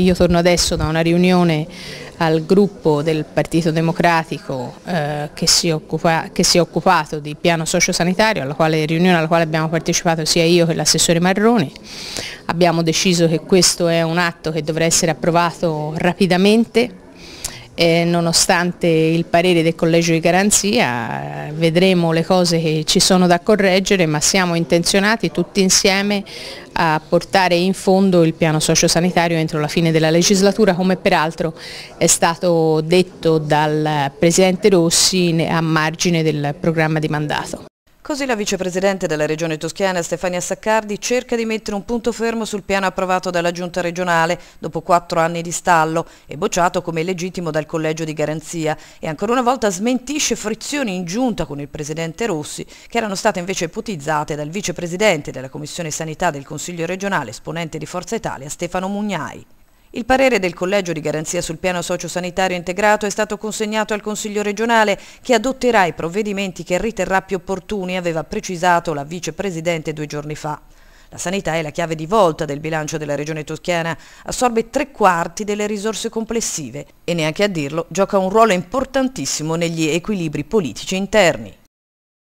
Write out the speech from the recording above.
Io torno adesso da una riunione al gruppo del Partito Democratico eh, che, si occupa, che, si è occupato di piano sociosanitario, alla quale, riunione alla quale abbiamo partecipato sia io che l'assessore Marroni. Abbiamo deciso che questo è un atto che dovrà essere approvato rapidamente eh, nonostante il parere del collegio di garanzia vedremo le cose che ci sono da correggere ma siamo intenzionati tutti insieme a portare in fondo il piano sociosanitario entro la fine della legislatura come peraltro è stato detto dal Presidente Rossi a margine del programma di mandato. Così la vicepresidente della Regione Toscana Stefania Saccardi cerca di mettere un punto fermo sul piano approvato dalla Giunta regionale dopo quattro anni di stallo e bocciato come illegittimo dal Collegio di Garanzia e ancora una volta smentisce frizioni in giunta con il presidente Rossi che erano state invece ipotizzate dal vicepresidente della Commissione Sanità del Consiglio regionale esponente di Forza Italia Stefano Mugnai. Il parere del Collegio di Garanzia sul piano sociosanitario integrato è stato consegnato al Consiglio regionale che adotterà i provvedimenti che riterrà più opportuni, aveva precisato la vicepresidente due giorni fa. La sanità è la chiave di volta del bilancio della regione toschiana, assorbe tre quarti delle risorse complessive e neanche a dirlo gioca un ruolo importantissimo negli equilibri politici interni.